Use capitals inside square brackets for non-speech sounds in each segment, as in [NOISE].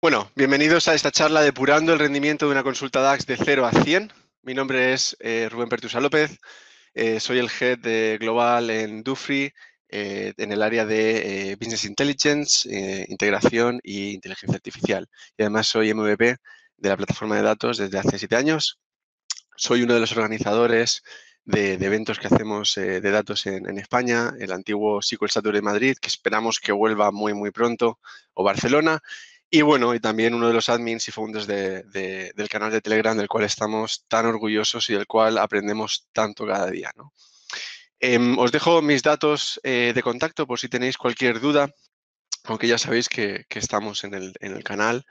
Bueno, bienvenidos a esta charla depurando el rendimiento de una consulta DAX de 0 a 100. Mi nombre es eh, Rubén Pertusa López, eh, soy el Head de Global en Dufry, eh, en el área de Business Intelligence, Integración e Inteligencia Artificial. Y además soy MVP de la plataforma de datos desde hace siete años. Soy uno de los organizadores de, eventos que hacemos de datos en, España, el antiguo SQL Saturday Madrid, que esperamos que vuelva muy, muy pronto, o Barcelona y bueno, y también uno de los admins y founders del canal de Telegram del cual estamos tan orgullosos y del cual aprendemos tanto cada día. ¿no? Em, os dejo mis datos eh, de contacto por si tenéis cualquier duda, aunque ya sabéis que, estamos en el, canal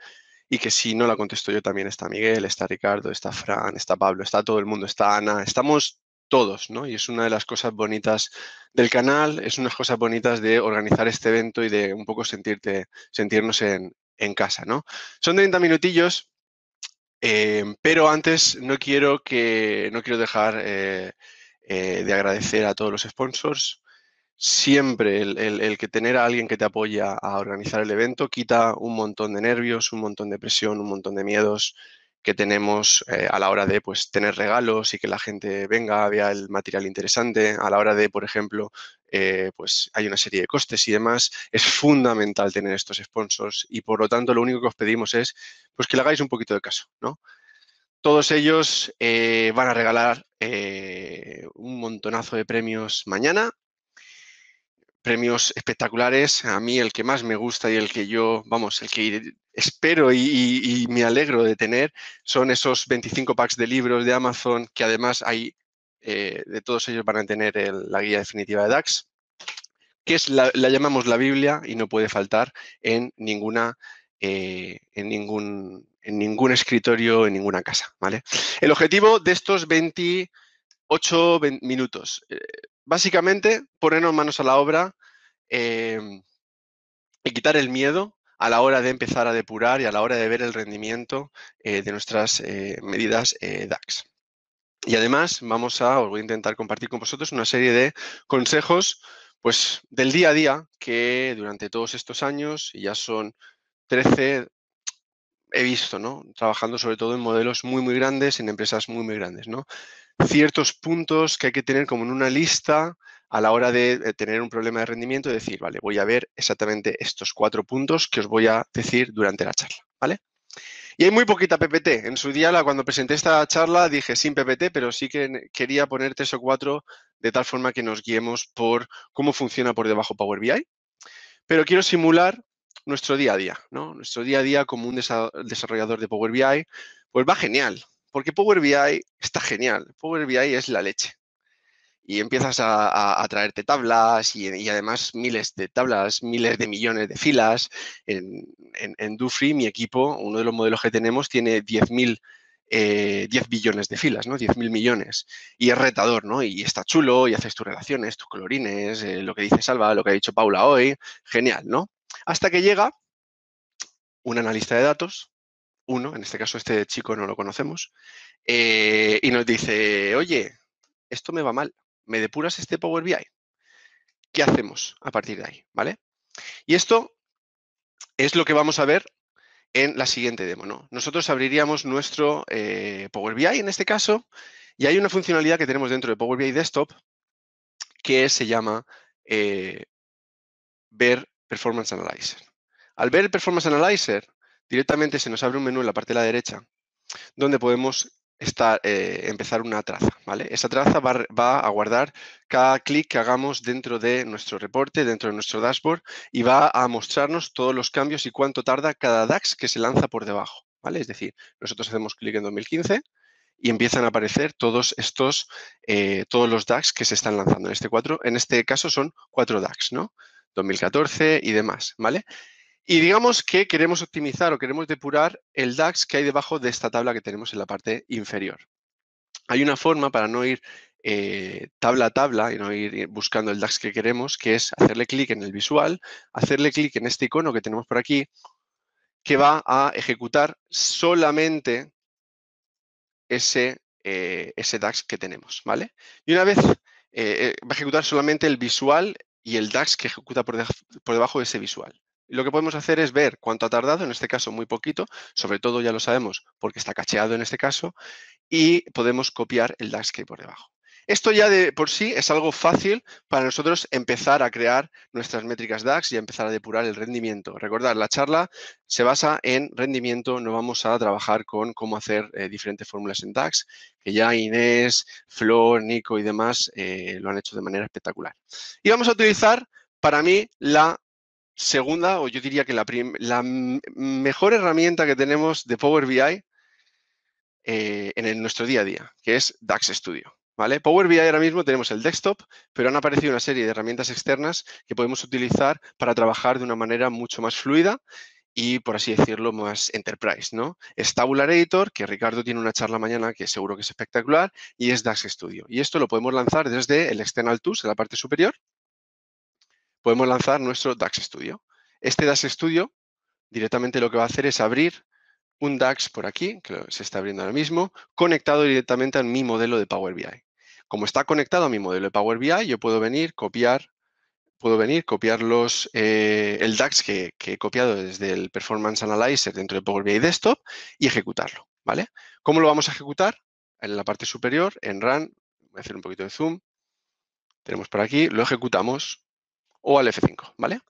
y que si no la contesto yo también está Miguel, está Ricardo, está Fran, está Pablo, está todo el mundo, está Ana, estamos todos, ¿no? Y es una de las cosas bonitas del canal, es unas cosas bonitas de organizar este evento y de un poco sentirte, sentirnos en, en casa, ¿no? Son 30 minutillos, eh, pero antes no quiero que no quiero dejar eh, eh, de agradecer a todos los sponsors. Siempre el, el, que tener a alguien que te apoya a organizar el evento quita un montón de nervios, un montón de presión, un montón de miedos que tenemos a la hora de pues, tener regalos y que la gente venga, vea el material interesante, a la hora de, por ejemplo, eh, pues hay una serie de costes y demás. [LAUGHS] Es fundamental tener estos sponsors y por lo tanto lo único que os pedimos es pues que le hagáis un poquito de caso, ¿no? Todos ellos eh, van a regalar eh, un montonazo de premios mañana. Premios espectaculares. A mí el que más me gusta y el que yo, vamos, el que espero y, y me alegro de tener son esos 25 packs de libros de Amazon que además hay eh, de todos ellos van a tener la guía definitiva de DAX, que es la, llamamos la Biblia y no puede faltar en ninguna, eh, en ningún, en ningún escritorio, en ninguna casa. ¿vale? El objetivo de estos 28 minutos, eh, básicamente ponernos manos a la obra em, y quitar el miedo a la hora de empezar a depurar y a la hora de ver el rendimiento de nuestras medidas DAX. Y además vamos a, os voy a intentar compartir con vosotros una serie de consejos pues, del día a día que durante todos estos años, y ya son 13, he visto, ¿no? Trabajando sobre todo en modelos muy, muy grandes, en empresas muy, muy grandes, ¿no? Ciertos puntos que hay que tener como en una lista a la hora de tener un problema de rendimiento y decir, vale, voy a ver exactamente estos cuatro puntos que os voy a decir durante la charla, ¿vale? Y hay muy poquita PPT. En su día, cuando presenté esta charla, dije sin PPT, pero sí que quería poner tres o cuatro de tal forma que nos guiemos por cómo funciona por debajo Power BI. Pero quiero simular nuestro día a día, ¿no? Nuestro día a día como un desarrollador de Power BI, pues va genial, porque Power BI está genial. Power BI es la leche y empiezas a, traerte tablas y, además miles de tablas, miles de millones de filas. En, en, mi equipo, uno de los modelos que tenemos, tiene 10 eh, billones de filas, ¿no? 10 mil millones. Y es retador, ¿no? Y está chulo, y haces tus relaciones, tus colorines, eh, lo que dice Salva, lo que ha dicho Paula hoy, genial, ¿no? Hasta que llega un analista de datos, uno, en este caso este chico no lo conocemos, eh, y nos dice, oye, esto me va mal me depuras este Power BI. ¿Qué hacemos a partir de ahí? ¿Vale? Y esto es lo que vamos a ver en la siguiente demo. Nosotros abriríamos nuestro eh, Power BI en este caso y hay una funcionalidad que tenemos dentro de Power BI Desktop que se llama eh, Ver Performance Analyzer. Al ver el Performance Analyzer, directamente se nos abre un menú en la parte de la derecha donde podemos estar, eh, empezar una traza. ¿vale? Esa traza va, a guardar cada clic que hagamos dentro de nuestro reporte, dentro de nuestro dashboard, y va a mostrarnos todos los cambios y cuánto tarda cada DAX que se lanza por debajo. ¿vale? Es decir, nosotros hacemos clic en 2015 y empiezan a aparecer todos estos, eh, todos los DAX que se están lanzando. En este, cuatro, en este caso son cuatro DAX, ¿no? 2014 y demás, ¿vale? Y digamos que queremos optimizar o queremos depurar el DAX que hay debajo de esta tabla que tenemos en la parte inferior. Hay una forma para no ir eh, tabla a tabla y no ir eh, buscando el DAX que queremos, que es hacerle clic en el visual, hacerle clic en este icono que tenemos por aquí, que va a ejecutar solamente ese, eh, ese DAX que tenemos, ¿vale? Y una vez va a ejecutar solamente el visual y el DAX que ejecuta por debajo de ese visual lo que podemos hacer es ver cuánto ha tardado, en este caso muy poquito, sobre todo ya lo sabemos porque está cacheado en este caso, y podemos copiar el DAX que hay por debajo. Esto ya de por sí es algo fácil para nosotros empezar a crear nuestras métricas DAX y empezar a depurar el rendimiento. Recordad, la charla se basa en rendimiento, no vamos a trabajar con cómo hacer eh, diferentes fórmulas en DAX, que ya Inés, Flor, Nico y demás eh, lo han hecho de manera espectacular. Y vamos a utilizar, para mí, la segunda, o yo diría que la, mejor herramienta que tenemos de Power BI eh, en nuestro día a día, que es DAX Studio. ¿Vale? Power BI ahora mismo tenemos el desktop, pero han aparecido una serie de herramientas externas que podemos utilizar para trabajar de una manera mucho más fluida y, por así decirlo, más enterprise, ¿no? Es Tabular Editor, que Ricardo tiene una charla mañana que seguro que es espectacular, y es DAX Studio. Y esto lo podemos lanzar desde el External Tools, en la parte superior, podemos lanzar nuestro DAX Studio. Este DAX Studio directamente lo que va a hacer es abrir un DAX por aquí, que se está abriendo ahora mismo, conectado directamente a mi modelo de Power BI. Como está conectado a mi modelo de Power BI, yo puedo venir, copiar, puedo venir, copiar los, eh, el DAX que, he copiado desde el Performance Analyzer dentro de Power BI Desktop y ejecutarlo. ¿vale? ¿Cómo lo vamos a ejecutar? En la parte superior, en Run, voy a hacer un poquito de zoom, tenemos por aquí, lo ejecutamos o al F5, ¿vale?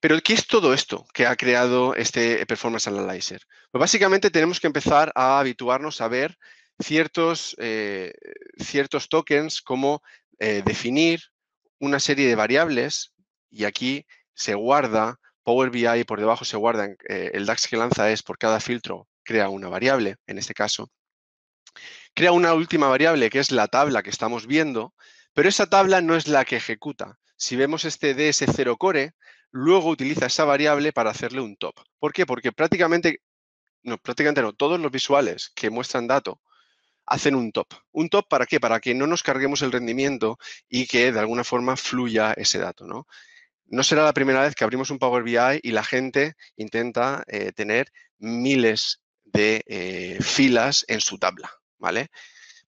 Pero ¿qué es todo esto que ha creado este Performance Analyzer? Pues básicamente tenemos que empezar a habituarnos a ver ciertos, eh, ciertos tokens como eh, definir una serie de variables y aquí se guarda Power BI y por debajo se guardan, eh, el DAX que lanza es por cada filtro crea una variable, en este caso. Crea una última variable que es la tabla que estamos viendo, pero esa tabla no es la que ejecuta, si vemos este DS0 core, luego utiliza esa variable para hacerle un top. ¿Por qué? Porque prácticamente, no, prácticamente no, todos los visuales que muestran dato hacen un top. ¿Un top para qué? Para que no nos carguemos el rendimiento y que de alguna forma fluya ese dato, ¿no? será la primera vez que abrimos un Power BI y la gente intenta eh, tener miles de eh, filas en su tabla, ¿vale?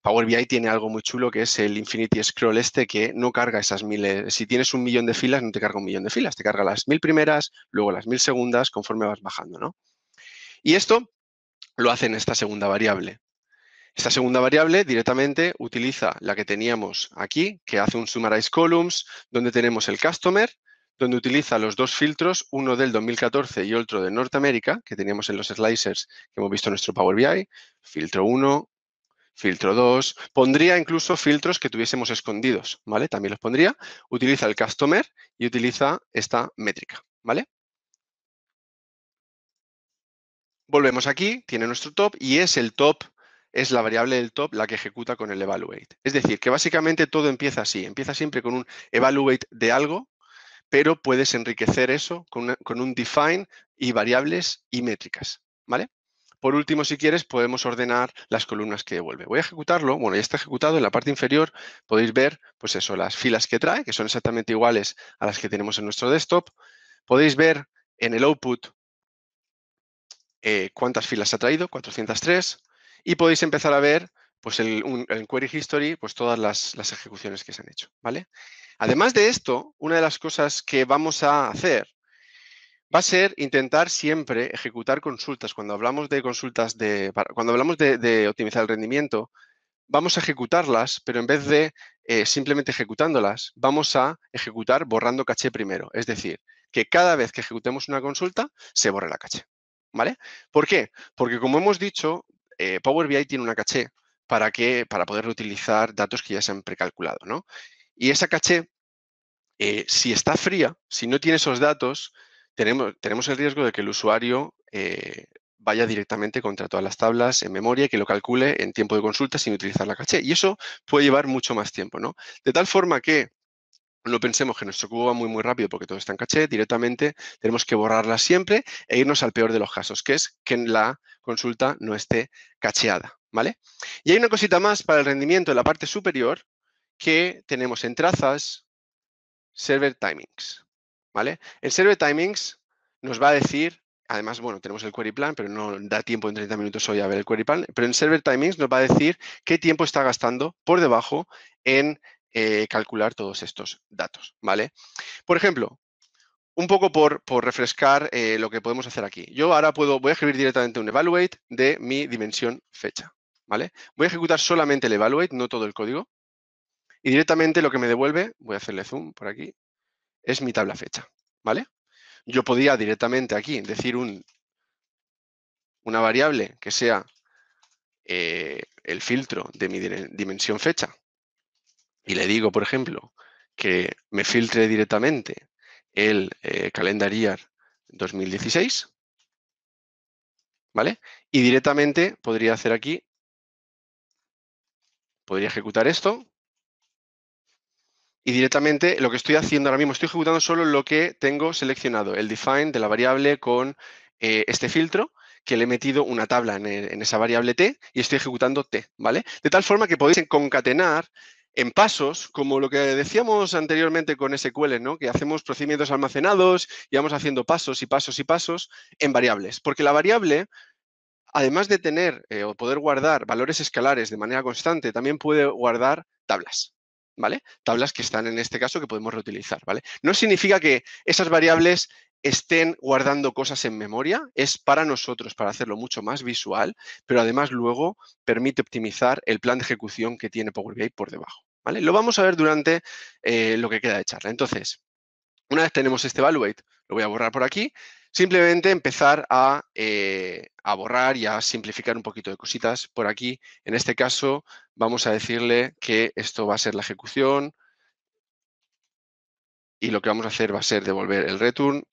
Power BI tiene algo muy chulo que es el Infinity Scroll este que no carga esas miles. Eh, si tienes un millón de filas, no te carga un millón de filas, te carga las mil primeras, luego las mil segundas, conforme vas bajando, ¿no? Y esto lo hace en esta segunda variable. Esta segunda variable directamente utiliza la que teníamos aquí, que hace un Summarize Columns, donde tenemos el Customer, donde utiliza los dos filtros, uno del 2014 y otro de Norteamérica, que teníamos en los slicers que hemos visto en nuestro Power BI, filtro 1, filtro 2. Pondría incluso filtros que tuviésemos escondidos, ¿vale? También los pondría. Utiliza el customer y utiliza esta métrica, ¿vale? Volvemos aquí, tiene nuestro top y es el top, es la variable del top la que ejecuta con el evaluate. Es decir, que básicamente todo empieza así, empieza siempre con un evaluate de algo, pero puedes enriquecer eso con, con un define y variables y métricas, ¿vale? Por último, si quieres, podemos ordenar las columnas que devuelve. Voy a ejecutarlo, bueno, ya está ejecutado, en la parte inferior podéis ver, pues eso, las filas que trae, que son exactamente iguales a las que tenemos en nuestro desktop. Podéis ver en el output eh, cuántas filas ha traído, 403, y podéis empezar a ver pues el, query history, pues todas las, las ejecuciones que se han hecho, ¿vale? Además de esto, una de las cosas que vamos a hacer va a ser intentar siempre ejecutar consultas. Cuando hablamos de consultas de, cuando hablamos de, optimizar el rendimiento, vamos a ejecutarlas, pero en vez de eh, simplemente ejecutándolas, vamos a ejecutar borrando caché primero. Es decir, que cada vez que ejecutemos una consulta, se borre la caché. ¿Vale? ¿Por qué? Porque como hemos dicho, eh, Power BI tiene una caché para, que, para poder reutilizar datos que ya se han precalculado, Y esa caché, eh, si está fría, si no tiene esos datos, tenemos, el riesgo de que el usuario eh, vaya directamente contra todas las tablas en memoria y que lo calcule en tiempo de consulta sin utilizar la caché. Y eso puede llevar mucho más tiempo, De tal forma que no pensemos que nuestro cubo va muy, muy rápido porque todo está en caché, directamente tenemos que borrarla siempre e irnos al peor de los casos, que es que la consulta no esté cacheada, ¿vale? Y hay una cosita más para el rendimiento en la parte superior que tenemos en trazas server timings. ¿vale? El server timings nos va a decir, además, bueno, tenemos el query plan, pero no da tiempo en 30 minutos hoy a ver el query plan, pero en server timings nos va a decir qué tiempo está gastando por debajo en eh, calcular todos estos datos, ¿vale? Por ejemplo, un poco por, refrescar eh, lo que podemos hacer aquí. Yo ahora puedo, voy a escribir directamente un evaluate de mi dimensión fecha, ¿vale? Voy a ejecutar solamente el evaluate, no todo el código. Y directamente lo que me devuelve, voy a hacerle zoom por aquí, es mi tabla fecha, ¿vale? Yo podía directamente aquí decir una variable que sea eh, el filtro de mi dimensión fecha y le digo, por ejemplo, que me filtre directamente el eh, calendario 2016, ¿vale? Y directamente podría hacer aquí, podría ejecutar esto y directamente lo que estoy haciendo ahora mismo, estoy ejecutando solo lo que tengo seleccionado, el define de la variable con eh, este filtro que le he metido una tabla eh, en, esa variable t y estoy ejecutando t, ¿vale? De tal forma que podéis concatenar en pasos, como lo que decíamos anteriormente con SQL, ¿no? Que hacemos procedimientos almacenados y vamos haciendo pasos y pasos y pasos en variables. Porque la variable además de tener eh, o poder guardar valores escalares de manera constante, también puede guardar tablas. Tablas que están en este caso que podemos reutilizar, ¿vale? No significa que esas variables estén guardando cosas en memoria, es para nosotros, para hacerlo mucho más visual, pero además luego permite optimizar el plan de ejecución que tiene Power BI por debajo, ¿vale? Lo vamos a ver durante eh, lo que queda de charla. Entonces, una vez tenemos este evaluate, lo voy a borrar por aquí, simplemente empezar a, eh, a borrar y a simplificar un poquito de cositas por aquí. En este caso, vamos a decirle que esto va a ser la ejecución y lo que vamos a hacer va a ser devolver el return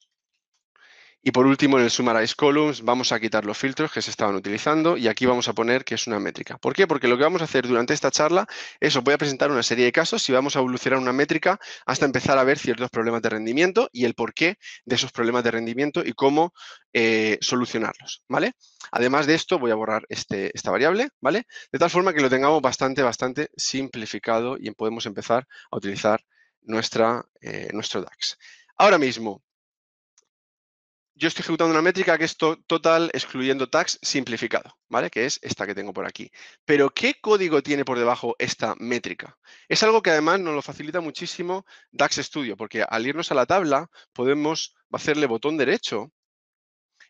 y por último, en el Summarize Columns vamos a quitar los filtros que se estaban utilizando y aquí vamos a poner que es una métrica. ¿Por qué? Porque lo que vamos a hacer durante esta charla es os voy a presentar una serie de casos y vamos a evolucionar una métrica hasta empezar a ver ciertos problemas de rendimiento y el porqué de esos problemas de rendimiento y cómo eh, solucionarlos, ¿vale? Además de esto, voy a borrar este, esta variable, ¿vale? De tal forma que lo tengamos bastante, bastante simplificado y podemos empezar a utilizar nuestra, eh, nuestro DAX. Ahora mismo, yo estoy ejecutando una métrica que es total excluyendo tax simplificado, ¿vale? Que es esta que tengo por aquí. Pero, ¿qué código tiene por debajo esta métrica? Es algo que además nos lo facilita muchísimo DAX Studio, porque al irnos a la tabla podemos hacerle botón derecho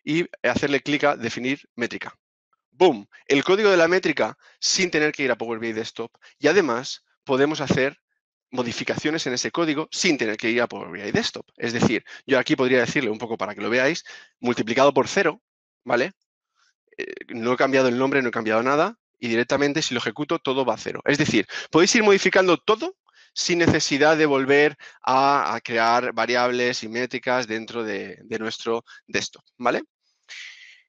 y hacerle clic a definir métrica. ¡Boom! El código de la métrica sin tener que ir a Power BI Desktop. Y además podemos hacer modificaciones en ese código sin tener que ir a Power BI Desktop. Es decir, yo aquí podría decirle un poco para que lo veáis, multiplicado por cero, ¿vale? Eh, no he cambiado el nombre, no he cambiado nada y directamente si lo ejecuto todo va a cero. Es decir, podéis ir modificando todo sin necesidad de volver a, crear variables y métricas dentro de, nuestro desktop, ¿vale?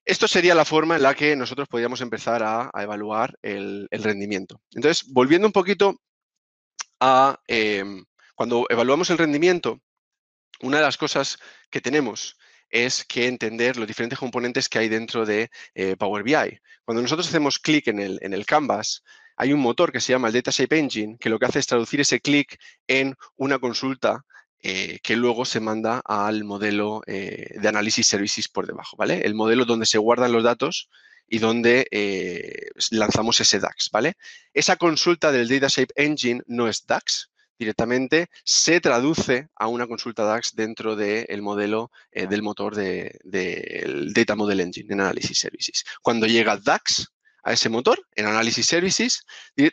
Esto sería la forma en la que nosotros podríamos empezar a, evaluar el, rendimiento. Entonces, volviendo un poquito Em, cuando evaluamos el rendimiento, una de las cosas que tenemos es que entender los diferentes componentes que hay dentro de eh, Power BI. Cuando nosotros hacemos clic en el, en el canvas, hay un motor que se llama el Data Shape Engine, que lo que hace es traducir ese clic en una consulta eh, que luego se manda al modelo eh, de análisis services por debajo, ¿vale? El modelo donde se guardan los datos y donde eh, lanzamos ese DAX, ¿vale? Esa consulta del Data Shape Engine no es DAX, directamente se traduce a una consulta DAX dentro del modelo eh, del motor del de, Data Model Engine en Analysis Services. Cuando llega DAX a ese motor, en Analysis Services,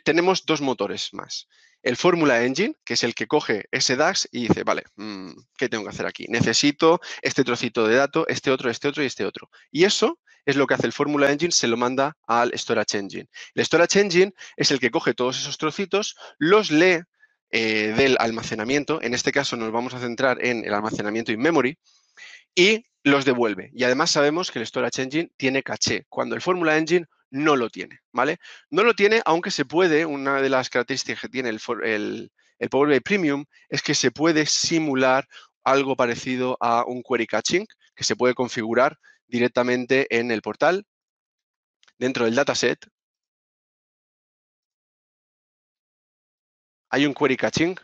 tenemos dos motores más el Formula Engine, que es el que coge ese DAX y dice, vale, mm, ¿qué tengo que hacer aquí? Necesito este trocito de dato, este otro, este otro y este otro. Y eso es lo que hace el Formula Engine, se lo manda al Storage Engine. El Storage Engine es el que coge todos esos trocitos, los lee eh, del almacenamiento, en este caso nos vamos a centrar en el almacenamiento in-memory, y los devuelve. Y además sabemos que el Storage Engine tiene caché, cuando el Formula Engine no lo tiene, ¿vale? No lo tiene, aunque se puede, una de las características que tiene el, el, Power BI Premium es que se puede simular algo parecido a un query catching que se puede configurar directamente en el portal, dentro del dataset. Hay un query catching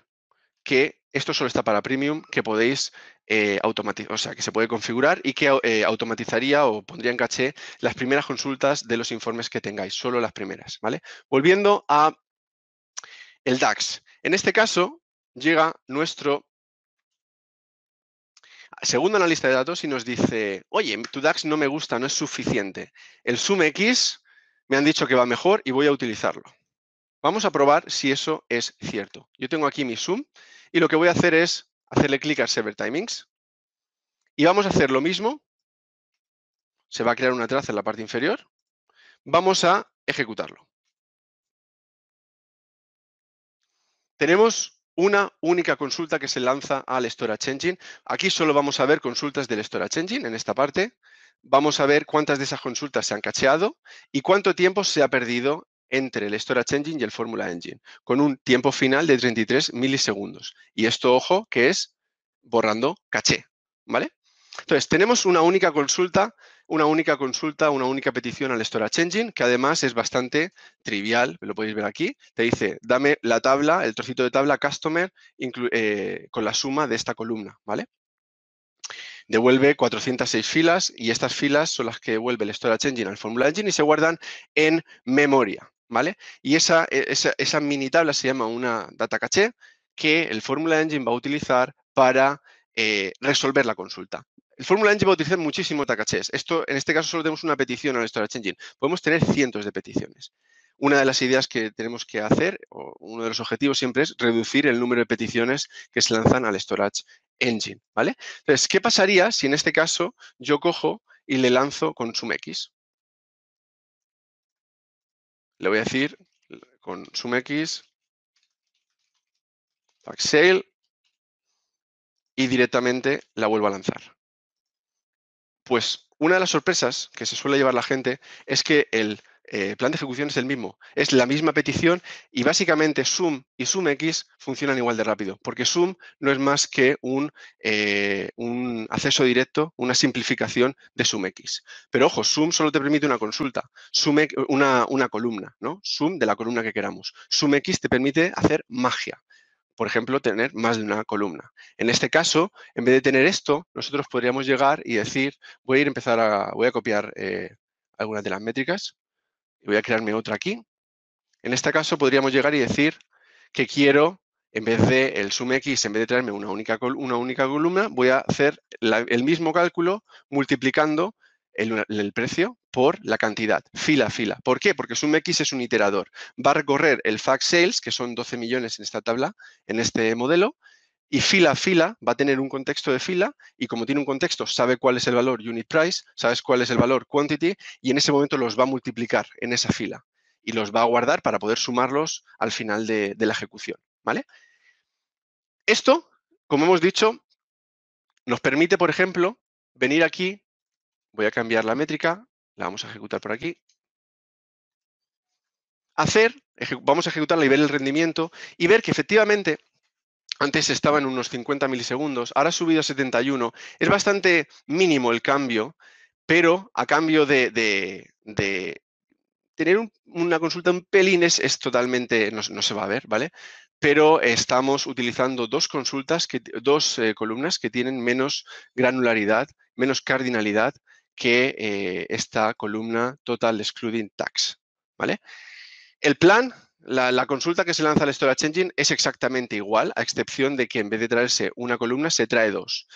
que esto solo está para Premium, que podéis eh, automatizar, o sea, que se puede configurar y que eh, automatizaría o pondría en caché las primeras consultas de los informes que tengáis, solo las primeras, ¿vale? Volviendo a el DAX. En este caso, llega nuestro segundo analista de datos y nos dice, oye, tu DAX no me gusta, no es suficiente. El Zoom X me han dicho que va mejor y voy a utilizarlo. Vamos a probar si eso es cierto. Yo tengo aquí mi Zoom y lo que voy a hacer es hacerle clic a Server Timings. Y vamos a hacer lo mismo. Se va a crear una traza en la parte inferior. Vamos a ejecutarlo. Tenemos una única consulta que se lanza al Storage Engine. Aquí solo vamos a ver consultas del Storage Engine en esta parte. Vamos a ver cuántas de esas consultas se han cacheado y cuánto tiempo se ha perdido entre el Storage Engine y el Formula Engine, con un tiempo final de 33 milisegundos. Y esto, ojo, que es borrando caché, ¿vale? Entonces, tenemos una única consulta, una única consulta, una única petición al Storage Engine, que además es bastante trivial, lo podéis ver aquí. Te dice, dame la tabla, el trocito de tabla customer eh, con la suma de esta columna, ¿vale? Devuelve 406 filas y estas filas son las que devuelve el Storage Engine al Formula Engine y se guardan en memoria, ¿vale? Y e, esa, mini tabla se llama una data caché que el Formula Engine va a utilizar para eh, resolver la consulta. El Formula Engine va a utilizar muchísimos data Esto, en este caso solo tenemos una petición al Storage Engine. Podemos tener cientos de peticiones. Una de las ideas que tenemos que hacer, o uno de los objetivos siempre es reducir el número de peticiones que se lanzan al Storage Engine, ¿vale? Entonces, ¿qué pasaría si en este caso yo cojo y le lanzo con x? le voy a decir con SumX, sale y directamente la vuelvo a lanzar. Pues una de las sorpresas que se suele llevar la gente es que el el eh, plan de ejecución es el mismo, es la misma petición y básicamente Zoom y SUMX funcionan igual de rápido, porque Zoom no es más que un, eh, acceso directo, una simplificación de SUMX. Pero ojo, Zoom solo te permite una consulta, una, columna, ¿no? Zoom de la columna que queramos. SUMX te permite hacer magia por ejemplo, tener más de una columna. En este caso, en vez de tener esto, nosotros podríamos llegar y decir, voy a ir a empezar a, voy a copiar eh, algunas de las métricas voy a crearme otra aquí. En este caso podríamos llegar y decir que quiero, en vez de el SumX, en vez de traerme una única, una única columna, voy a hacer el mismo cálculo multiplicando el, precio por la cantidad, fila a fila. ¿Por qué? Porque SumX es un iterador. Va a recorrer el fact sales, que son 12 millones en esta tabla, en este modelo, y fila a fila va a tener un contexto de fila y como tiene un contexto sabe cuál es el valor unit price, sabes cuál es el valor quantity y en ese momento los va a multiplicar en esa fila y los va a guardar para poder sumarlos al final de, la ejecución. ¿vale? Esto, como hemos dicho, nos permite, por ejemplo, venir aquí, voy a cambiar la métrica, la vamos a ejecutar por aquí, hacer, vamos a ejecutar a nivel del rendimiento y ver que efectivamente antes estaba en unos 50 milisegundos, ahora ha subido a 71. Es bastante mínimo el cambio, pero a cambio de, tener una consulta en pelines es totalmente, no, se va a ver, ¿vale? Pero estamos utilizando dos consultas, que, dos eh, columnas que tienen menos granularidad, menos cardinalidad que eh, esta columna Total Excluding Tax, ¿vale? El plan la, consulta que se lanza al Storage Engine es exactamente igual, a excepción de que en vez de traerse una columna, se trae dos.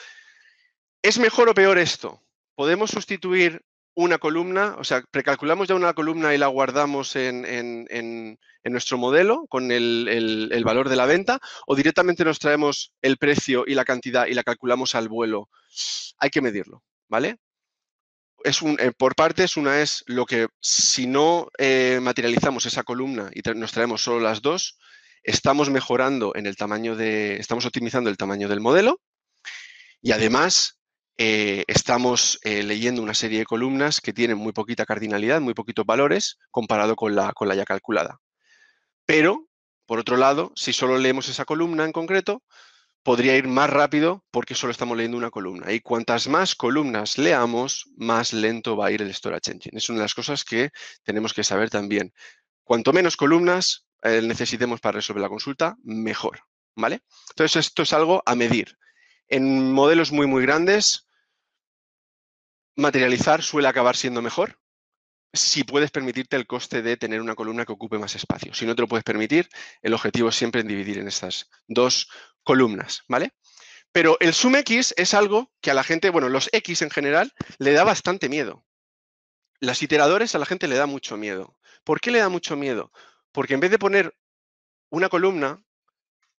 ¿Es mejor o peor esto? ¿Podemos sustituir una columna? O sea, precalculamos ya una columna y la guardamos en, nuestro modelo con el, valor de la venta o directamente nos traemos el precio y la cantidad y la calculamos al vuelo. Hay que medirlo, ¿vale? es un, eh, por partes, una es lo que si no eh, materializamos esa columna y nos traemos solo las dos, estamos mejorando en el tamaño de, estamos optimizando el tamaño del modelo y además eh, estamos leyendo una serie de columnas que tienen muy poquita cardinalidad, muy poquitos valores comparado con la, con la ya calculada. Pero, por otro lado, si solo leemos esa columna en concreto, podría ir más rápido porque solo estamos leyendo una columna. Y cuantas más columnas leamos, más lento va a ir el storage engine. Es una de las cosas que tenemos que saber también. Cuanto menos columnas eh, necesitemos para resolver la consulta, mejor. ¿Vale? Entonces, esto es algo a medir. En modelos muy, muy grandes, materializar suele acabar siendo mejor, si puedes permitirte el coste de tener una columna que ocupe más espacio. Si no te lo puedes permitir, el objetivo es siempre dividir en estas dos columnas, ¿vale? Pero el sum X es algo que a la gente, bueno, los X en general, le da bastante miedo. Las iteradores a la gente le da mucho miedo. ¿Por qué le da mucho miedo? Porque en vez de poner una columna,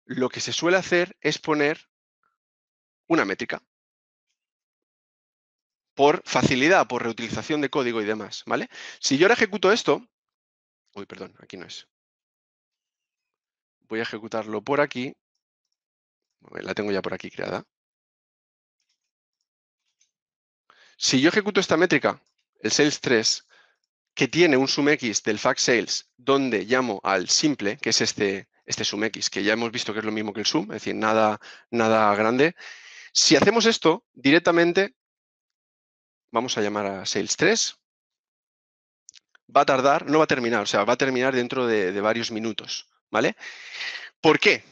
lo que se suele hacer es poner una métrica por facilidad, por reutilización de código y demás, ¿vale? Si yo ahora ejecuto esto, uy, perdón, aquí no es. Voy a ejecutarlo por aquí. La tengo ya por aquí creada. Si yo ejecuto esta métrica, el sales 3, que tiene un sumx del fact sales, donde llamo al simple, que es este, este sumx, que ya hemos visto que es lo mismo que el sum, es decir, nada, nada grande. Si hacemos esto, directamente Vamos a llamar a Sales 3. Va a tardar, no va a terminar, o sea, va a terminar dentro de, varios minutos, ¿vale? ¿Por qué?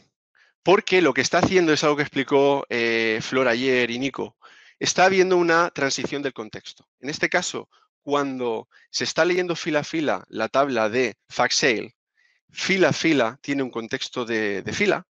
Porque lo que está haciendo es algo que explicó eh, Flor ayer y Nico. Está habiendo una transición del contexto. En este caso, cuando se está leyendo fila a fila la tabla de fact sale, fila a fila tiene un contexto de fila,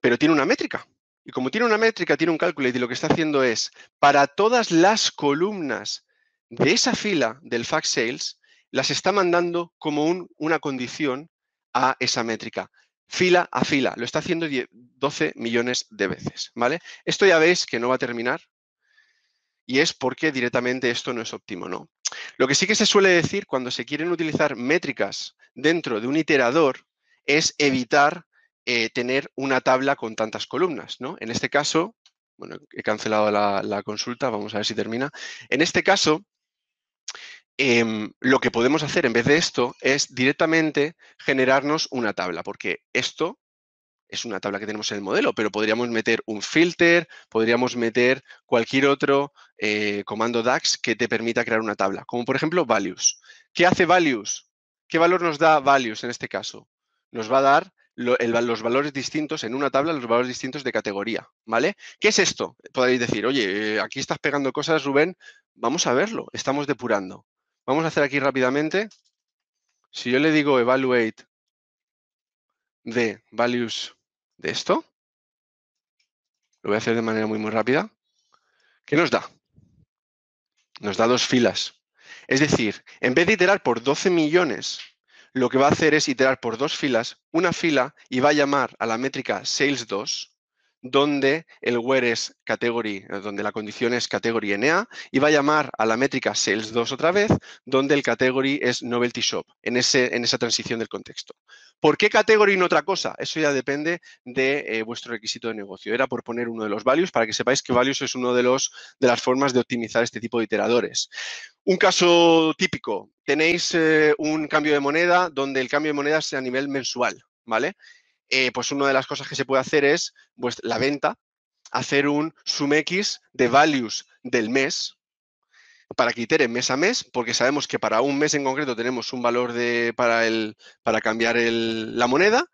pero tiene una métrica. Y como tiene una métrica, tiene un cálculo y lo que está haciendo es, para todas las columnas de esa fila del fax sales, las está mandando como una condición a esa métrica fila a fila. Lo está haciendo 12 millones de veces, ¿vale? Esto ya veis que no va a terminar y es porque directamente esto no es óptimo, ¿no? Lo que sí que se suele decir cuando se quieren utilizar métricas dentro de un iterador es evitar eh, tener una tabla con tantas columnas. ¿no? En este caso, bueno, he cancelado la, consulta, vamos a ver si termina. En este caso, em, lo que podemos hacer en vez de esto es directamente generarnos una tabla, porque esto es una tabla que tenemos en el modelo, pero podríamos meter un filter, podríamos meter cualquier otro eh, comando DAX que te permita crear una tabla, como por ejemplo values. ¿Qué hace values? ¿Qué valor nos da values en este caso? Nos va a dar los valores distintos en una tabla, los valores distintos de categoría, ¿vale? ¿Qué es esto? Podéis decir, oye, eh, aquí estás pegando cosas, Rubén, vamos a verlo, estamos depurando. Vamos a hacer aquí rápidamente, si yo le digo evaluate de values de esto, lo voy a hacer de manera muy, muy rápida, ¿qué nos da? Nos da dos filas. Es decir, en vez de iterar por 12 millones lo que va a hacer es iterar por dos filas, una fila y va a llamar a la métrica sales2, donde el where es category, eh, donde la condición es category NA, y va a llamar a la métrica sales2 otra vez, donde el category es novelty shop, en, ese, en esa transición del contexto. ¿Por qué categoría y no otra cosa? Eso ya depende de eh, vuestro requisito de negocio. Era por poner uno de los values para que sepáis que values es una de, de las formas de optimizar este tipo de iteradores. Un caso típico, tenéis eh, un cambio de moneda donde el cambio de moneda sea a nivel mensual, ¿vale? Eh, pues una de las cosas que se puede hacer es pues, la venta, hacer un sum X de values del mes, para que itere mes a mes, porque sabemos que para un mes en concreto tenemos un valor de, para, el, para cambiar el, la moneda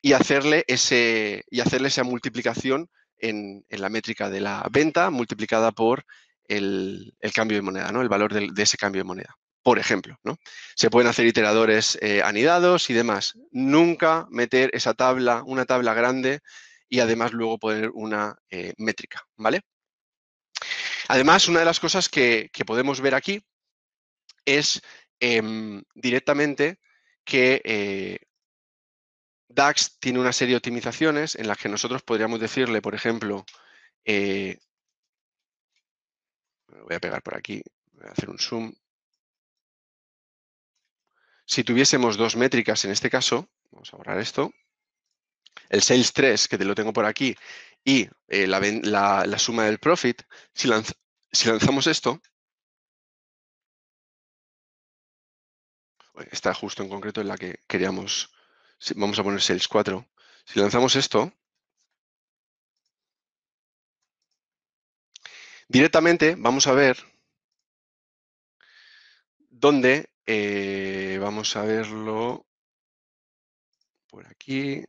y hacerle, ese, y hacerle esa multiplicación en, la métrica de la venta multiplicada por el, cambio de moneda, ¿no? el valor de, ese cambio de moneda. Por ejemplo, ¿no? se pueden hacer iteradores eh, anidados y demás. Nunca meter esa tabla, una tabla grande y además luego poner una eh, métrica, ¿vale? Además, una de las cosas que, podemos ver aquí es em, directamente que eh, DAX tiene una serie de optimizaciones en las que nosotros podríamos decirle, por ejemplo, eh, voy a pegar por aquí, voy a hacer un zoom. Si tuviésemos dos métricas en este caso, vamos a borrar esto, el Sales 3, que te lo tengo por aquí, y eh, la, suma del profit, si, lanzamos esto, eh, está justo en concreto en la que queríamos, vamos a poner sales 4, si lanzamos esto, directamente vamos a ver dónde, eh, vamos a verlo por aquí,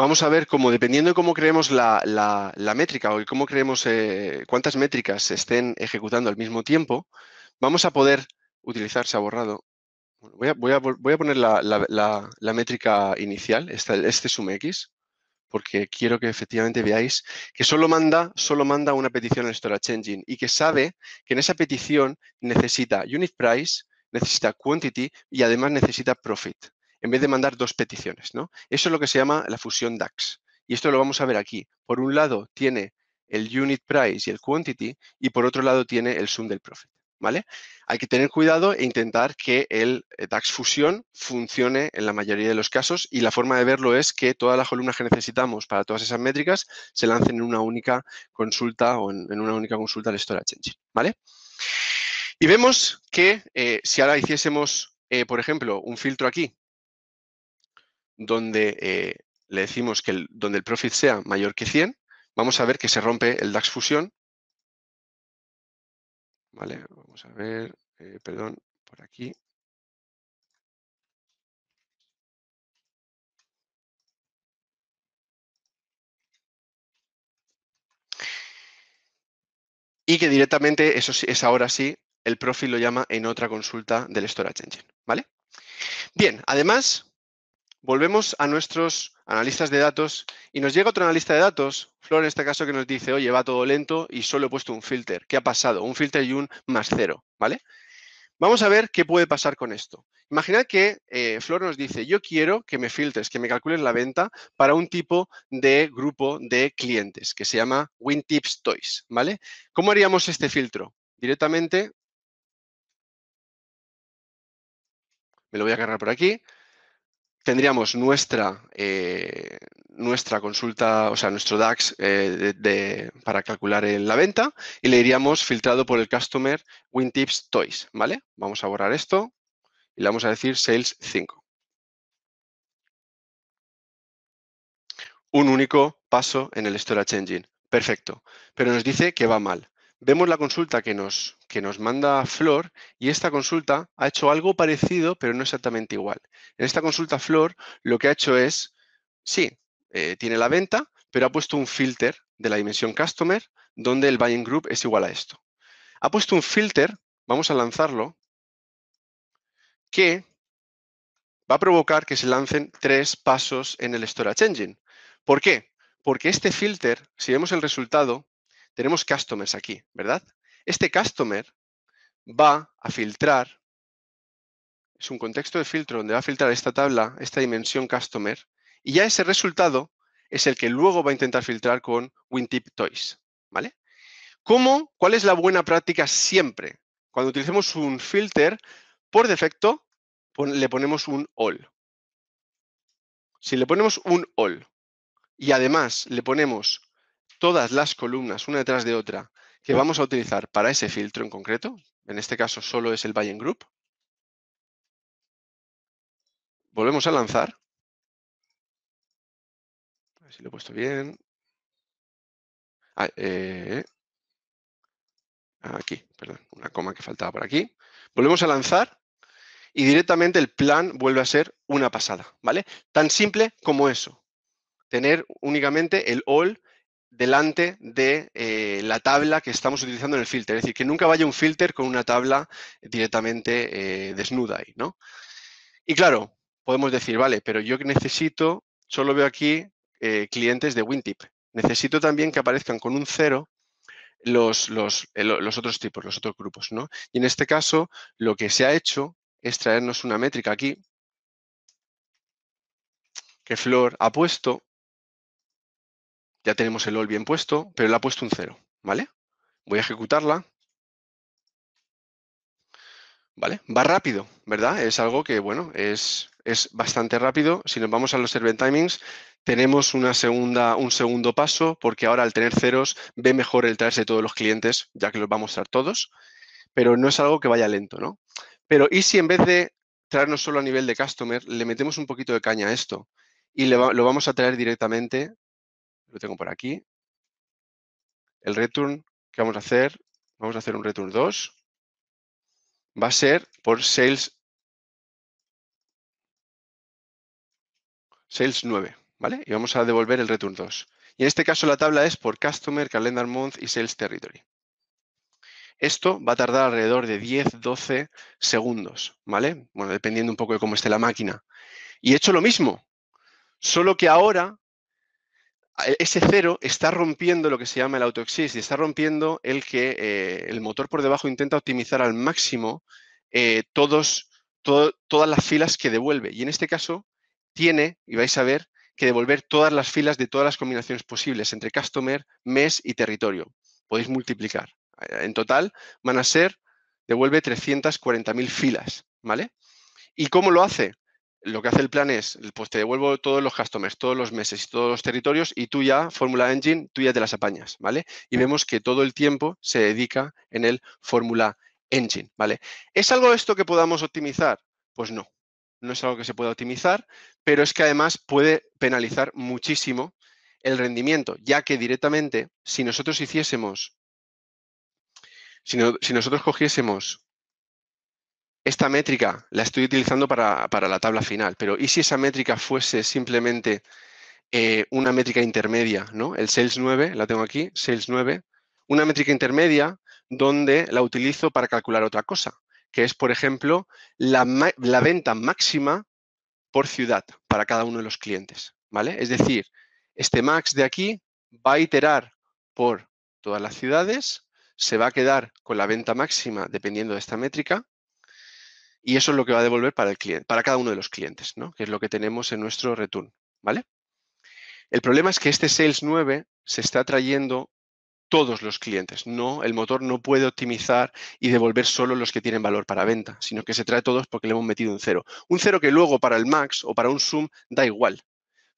vamos a ver cómo, dependiendo de cómo creemos la, métrica o cómo creemos eh, cuántas métricas se estén ejecutando al mismo tiempo, vamos a poder utilizar, se ha borrado. Voy a, poner la, métrica inicial, esta, este x, porque quiero que efectivamente veáis que solo manda, solo manda una petición al Storage Engine y que sabe que en esa petición necesita unit price, necesita quantity y además necesita profit en vez de mandar dos peticiones. ¿no? Eso es lo que se llama la fusión DAX. Y esto lo vamos a ver aquí. Por un lado tiene el unit price y el quantity y por otro lado tiene el sum del profit. ¿Vale? Hay que tener cuidado e intentar que el eh, DAX fusión funcione en la mayoría de los casos y la forma de verlo es que todas las columnas que necesitamos para todas esas métricas se lancen en una única consulta o en, una única consulta al Storage Engine, ¿vale? Y vemos que eh, si ahora hiciésemos, eh, por ejemplo, un filtro aquí donde eh, le decimos que el, donde el profit sea mayor que 100, vamos a ver que se rompe el DAX fusión. Vale, vamos a ver, eh, perdón, por aquí. y que directamente, eso es ahora sí, el profit lo llama en otra consulta del Storage Engine, ¿vale? Bien, además, volvemos a nuestros analistas de datos y nos llega otro analista de datos, Flor en este caso, que nos dice, oye, va todo lento y solo he puesto un filter. ¿Qué ha pasado? Un filter y un más cero, ¿vale? Vamos a ver qué puede pasar con esto. Imaginad que eh, Flor nos dice, yo quiero que me filtres, que me calcules la venta para un tipo de grupo de clientes que se llama WinTips Toys, ¿vale? ¿Cómo haríamos este filtro? Directamente, me lo voy a cargar por aquí, tendríamos nuestra, eh, nuestra consulta, o sea, nuestro DAX eh, para calcular en la venta y le iríamos filtrado por el customer WinTips Toys, ¿vale? Vamos a borrar esto y le vamos a decir Sales 5. Un único paso en el Storage Engine. Perfecto. Pero nos dice que va mal vemos la consulta que nos, que nos manda Flor y esta consulta ha hecho algo parecido, pero no exactamente igual. En esta consulta Flor lo que ha hecho es, sí, eh, tiene la venta, pero ha puesto un filter de la dimensión customer donde el buying group es igual a esto. Ha puesto un filter, vamos a lanzarlo, que va a provocar que se lancen tres pasos en el Storage Engine. ¿Por qué? Porque este filter, si vemos el resultado, tenemos customers aquí, ¿verdad? Este customer va a filtrar, es un contexto de filtro donde va a filtrar esta tabla, esta dimensión customer, y ya ese resultado es el que luego va a intentar filtrar con WinTip Toys, ¿vale? ¿Cómo, ¿Cuál es la buena práctica siempre? Cuando utilicemos un filter, por defecto le ponemos un all. Si le ponemos un all y además le ponemos todas las columnas, una detrás de otra, que vamos a utilizar para ese filtro en concreto, en este caso solo es el buy group, volvemos a lanzar, a ver si lo he puesto bien, ah, eh, aquí, perdón, una coma que faltaba por aquí, volvemos a lanzar y directamente el plan vuelve a ser una pasada, ¿vale? Tan simple como eso, tener únicamente el all delante de eh, la tabla que estamos utilizando en el filter. Es decir, que nunca vaya un filter con una tabla directamente eh, desnuda ahí, ¿no? Y claro, podemos decir, vale, pero yo necesito, solo veo aquí eh, clientes de WinTip. Necesito también que aparezcan con un cero los, los otros tipos, los otros grupos, ¿no? Y en este caso, lo que se ha hecho es traernos una métrica aquí que Flor ha puesto ya tenemos el all bien puesto, pero le ha puesto un cero. ¿vale? Voy a ejecutarla. ¿Vale? Va rápido, ¿verdad? Es algo que, bueno, es, es bastante rápido. Si nos vamos a los server timings, tenemos una segunda, un segundo paso, porque ahora al tener ceros ve mejor el traerse de todos los clientes, ya que los va a mostrar todos, pero no es algo que vaya lento, ¿no? Pero, ¿y si en vez de traernos solo a nivel de customer, le metemos un poquito de caña a esto y lo vamos a traer directamente lo tengo por aquí. El return que vamos a hacer, vamos a hacer un return 2, va a ser por sales, sales 9, ¿vale? Y vamos a devolver el return 2. Y en este caso la tabla es por customer, calendar month y sales territory. Esto va a tardar alrededor de 10-12 segundos, ¿vale? Bueno, dependiendo un poco de cómo esté la máquina. Y he hecho lo mismo, solo que ahora e, ese cero está rompiendo lo que se llama el autoexist y está rompiendo el que eh, el motor por debajo intenta optimizar al máximo eh, todos, todas las filas que devuelve. Y en este caso tiene, y vais a ver, que devolver todas las filas de todas las combinaciones posibles entre customer, mes y territorio. Podéis multiplicar. Eh, en total van a ser, devuelve 340.000 filas, ¿vale? ¿Y cómo lo hace? lo que hace el plan es, pues te devuelvo todos los customers, todos los meses y todos los territorios y tú ya, Fórmula Engine, tú ya te las apañas, ¿vale? Y vemos que todo el tiempo se dedica en el Fórmula Engine, ¿vale? ¿Es algo esto que podamos optimizar? Pues no, no es algo que se pueda optimizar, pero es que además puede penalizar muchísimo el rendimiento, ya que directamente si nosotros hiciésemos, si nosotros cogiésemos esta métrica la estoy utilizando para, la tabla final, pero ¿y si esa métrica fuese simplemente eh, una métrica intermedia? ¿no? El sales 9, la tengo aquí, sales 9, una métrica intermedia donde la utilizo para calcular otra cosa, que es, por ejemplo, la, la venta máxima por ciudad para cada uno de los clientes. ¿vale? Es decir, este max de aquí va a iterar por todas las ciudades, se va a quedar con la venta máxima dependiendo de esta métrica y eso es lo que va a devolver para, el cliente, para cada uno de los clientes, ¿no? que es lo que tenemos en nuestro return. ¿vale? El problema es que este Sales 9 se está trayendo todos los clientes. No, el motor no puede optimizar y devolver solo los que tienen valor para venta, sino que se trae todos porque le hemos metido un cero. Un cero que luego para el max o para un zoom da igual.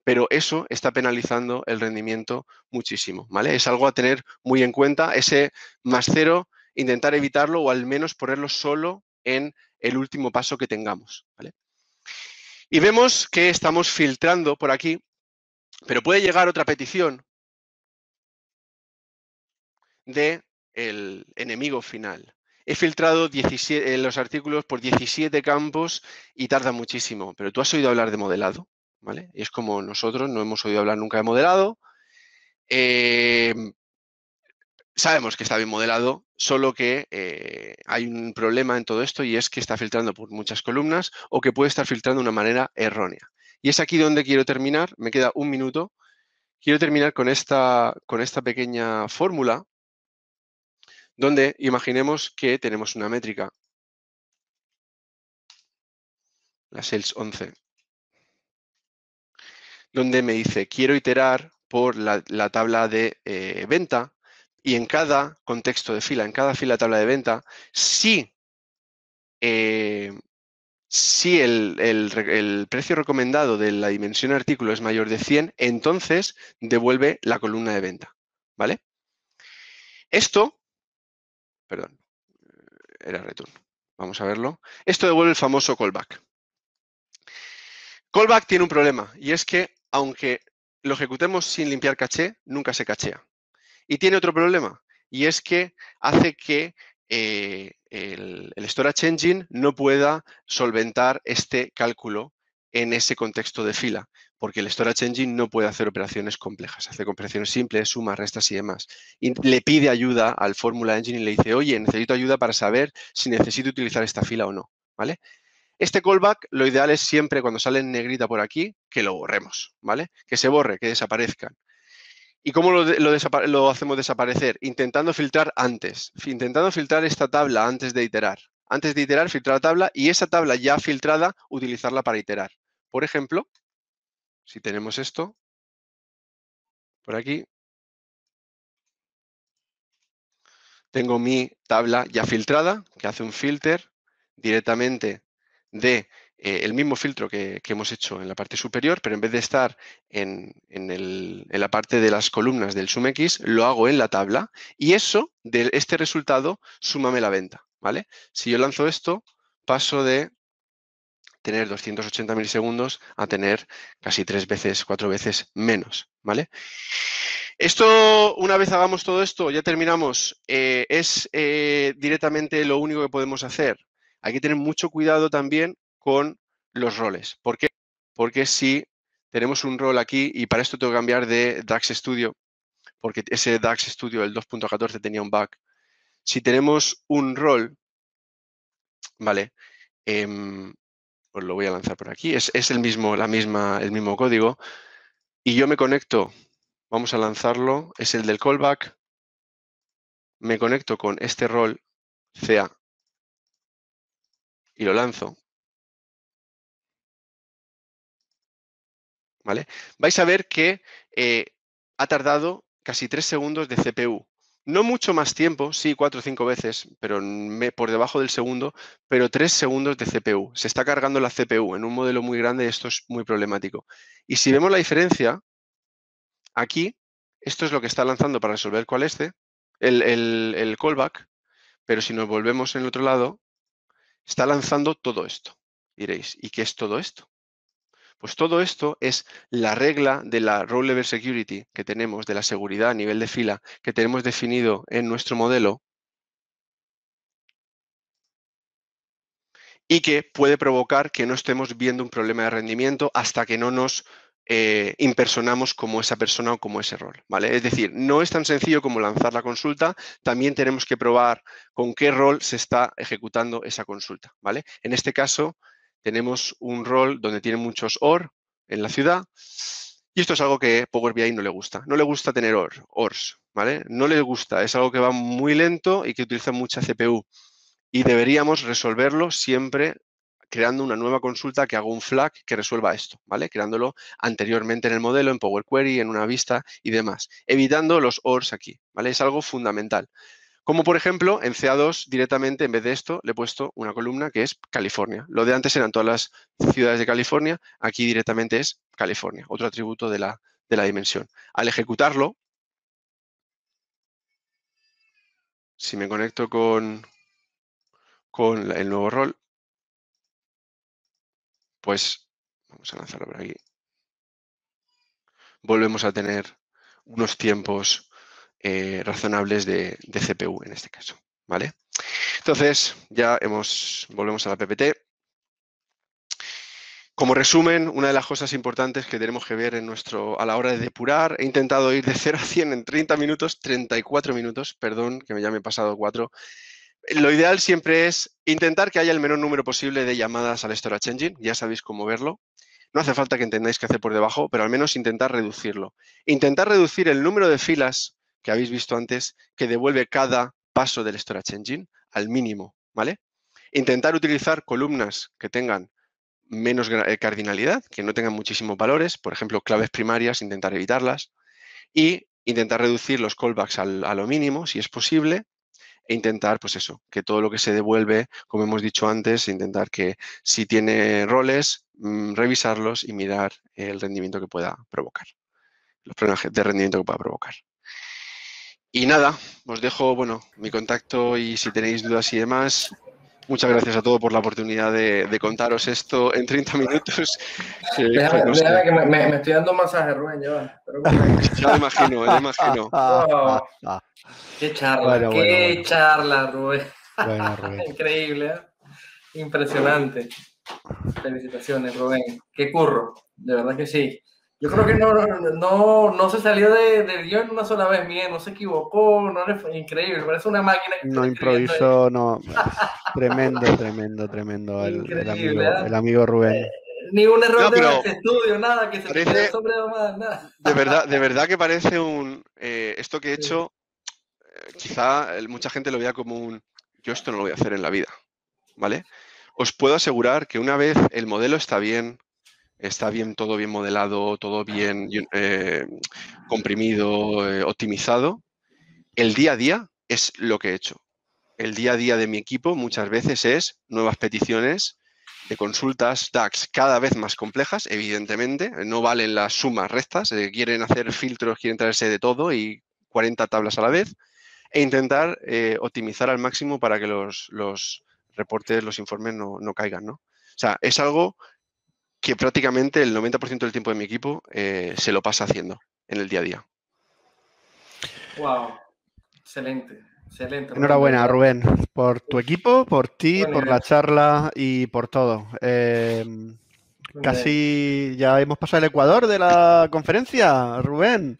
Pero eso está penalizando el rendimiento muchísimo, ¿vale? Es algo a tener muy en cuenta. Ese más cero, intentar evitarlo o al menos ponerlo solo en el último paso que tengamos. Y vemos que estamos filtrando por aquí, pero puede llegar otra petición del el enemigo final. He filtrado eh, los artículos por 17 campos y tarda muchísimo, pero tú has oído hablar de modelado, ¿vale? es como nosotros no hemos oído hablar nunca de modelado. Eh, Sabemos que está bien modelado, solo que eh, hay un problema en todo esto y es que está filtrando por muchas columnas o que puede estar filtrando de una manera errónea. Y es aquí donde quiero terminar, me queda un minuto, quiero terminar con esta, con esta pequeña fórmula donde imaginemos que tenemos una métrica, la sales 11, donde me dice quiero iterar por la, tabla de eh, venta y en cada contexto de fila, en cada fila de tabla de venta, si, eh, si el, precio recomendado de la dimensión artículo es mayor de 100, entonces devuelve la columna de venta. ¿Vale? Esto, perdón, eh, era return. Vamos a verlo. Esto devuelve el famoso callback. Callback tiene un problema y es que aunque lo ejecutemos sin limpiar caché, nunca se cachea. Y tiene otro problema, y es que hace que eh, el, Storage Engine no pueda solventar este cálculo en ese contexto de fila, porque el Storage Engine no puede hacer operaciones complejas, hace operaciones simples, sumas, restas y demás. Y le pide ayuda al Formula Engine y le dice, oye, necesito ayuda para saber si necesito utilizar esta fila o no, ¿vale? Este callback, lo ideal es siempre cuando sale en negrita por aquí, que lo borremos, ¿vale? Que se borre, que desaparezcan. ¿Y cómo lo, hacemos desaparecer? Intentando filtrar antes, intentando filtrar esta tabla antes de iterar. Antes de iterar, filtrar la tabla y esa tabla ya filtrada, utilizarla para iterar. Por ejemplo, si tenemos esto, por aquí, tengo mi tabla ya filtrada, que hace un filter directamente de eh, el mismo filtro que, hemos hecho en la parte superior, pero en vez de estar en, la parte de las columnas del x lo hago en la tabla y eso, de este resultado, súmame la venta. ¿vale? Si yo lanzo esto, paso de tener 280 milisegundos a tener casi tres veces, cuatro veces menos, ¿vale? Esto, una vez hagamos todo esto, ya terminamos, eh, es eh, directamente lo único que podemos hacer. Hay que tener mucho cuidado también con los roles. ¿Por qué? Porque si tenemos un rol aquí, y para esto tengo que cambiar de DAX Studio, porque ese DAX Studio, el 2.14, tenía un bug. Si tenemos un rol, ¿vale? Em, pues lo voy a lanzar por aquí. Es, es, el, mismo, la misma, el mismo código. Y yo me conecto. Vamos a lanzarlo. Es el del callback. Me conecto con este rol CA. Y lo lanzo. Vais a ver que eh, ha tardado casi 3 segundos de CPU. No mucho más tiempo, sí, cuatro o cinco veces, pero por debajo del segundo, pero tres segundos de CPU. Se está cargando la CPU. En un modelo muy grande esto es muy problemático. Y si vemos la diferencia, aquí, esto es lo que está lanzando para resolver cuál este, el, el callback, pero si nos volvemos en el otro lado, está lanzando todo esto. Diréis, ¿y qué es todo esto? Pues todo esto es la regla de la role level security que tenemos, de la seguridad a nivel de fila que tenemos definido en nuestro modelo y que puede provocar que no estemos viendo un problema de rendimiento hasta que no nos eh, impersonamos como esa persona o como ese rol. ¿vale? Es decir, no es tan sencillo como lanzar la consulta, también tenemos que probar con qué rol se está ejecutando esa consulta. ¿vale? En este caso, tenemos un rol donde tiene muchos OR en la ciudad y esto es algo que Power BI no le gusta. No le gusta tener OR, ORs, ¿vale? No le gusta, es algo que va muy lento y que utiliza mucha CPU y deberíamos resolverlo siempre creando una nueva consulta que haga un flag que resuelva esto, ¿vale? Creándolo anteriormente en el modelo, en Power Query, en una vista y demás, evitando los ORs aquí, ¿vale? Es algo fundamental. Como por ejemplo, en CA2 directamente, en vez de esto, le he puesto una columna que es California. Lo de antes eran todas las ciudades de California, aquí directamente es California, otro atributo de la, dimensión. Al ejecutarlo, si me conecto con, con el nuevo rol, pues vamos a lanzarlo por aquí. Volvemos a tener unos tiempos eh, razonables de, CPU en este caso. ¿vale? Entonces, ya hemos, volvemos a la PPT. Como resumen, una de las cosas importantes que tenemos que ver en nuestro, a la hora de depurar, he intentado ir de 0 a 100 en 30 minutos, 34 minutos, perdón, que ya me he pasado 4. Lo ideal siempre es intentar que haya el menor número posible de llamadas al Storage Engine, ya sabéis cómo verlo, no hace falta que entendáis qué hacer por debajo, pero al menos intentar reducirlo. Intentar reducir el número de filas que habéis visto antes que devuelve cada paso del Storage Engine al mínimo, ¿vale? Intentar utilizar columnas que tengan menos eh, cardinalidad, que no tengan muchísimos valores, por ejemplo, claves primarias, intentar evitarlas, y intentar reducir los callbacks al, a lo mínimo, si es posible, e intentar, pues eso, que todo lo que se devuelve, como hemos dicho antes, intentar que si tiene roles, mm, revisarlos y mirar el rendimiento que pueda provocar, los problemas de rendimiento que pueda provocar. Y nada, os dejo, bueno, mi contacto y si tenéis dudas y demás, muchas gracias a todos por la oportunidad de, contaros esto en 30 minutos. [LAUGHS] déjame, pues, que me, estoy dando masaje, Rubén, ya. [LAUGHS] ya lo imagino, ya lo imagino. Oh, qué charla, qué charla, Rubén. [LAUGHS] Rubén. Increíble, ¿eh? impresionante. Felicitaciones, Rubén. Qué curro, de verdad que sí. Yo creo que no, no, no se salió de, del guión una sola vez, bien, no se equivocó, no le fue increíble, parece una máquina. Que no improvisó, no. tremendo, tremendo, tremendo el, ¿eh? amigo, Rubén. Eh, ni un error de estudio, nada, que se sobre nada. De verdad, de verdad que parece un. Eh, esto que he hecho, quizá mucha gente lo vea como un. Yo esto no lo voy a hacer en la vida, ¿vale? Os puedo asegurar que una vez el modelo está bien, está bien, todo bien modelado, todo bien eh, comprimido, eh, optimizado. El día a día es lo que he hecho. El día a día de mi equipo muchas veces es nuevas peticiones de consultas DAX cada vez más complejas, evidentemente. No valen las sumas rectas, eh, quieren hacer filtros, quieren traerse de todo y 40 tablas a la vez e intentar optimizar al máximo para que los, reportes, los informes no, caigan, ¿no? O sea, es algo que prácticamente el 90% del tiempo de mi equipo eh, se lo pasa haciendo en el día a día. Wow, excelente. Excelente. Enhorabuena, Rubén, por tu equipo, por ti, por la charla y por todo. Em, casi ya hemos pasado el Ecuador de la conferencia, Rubén.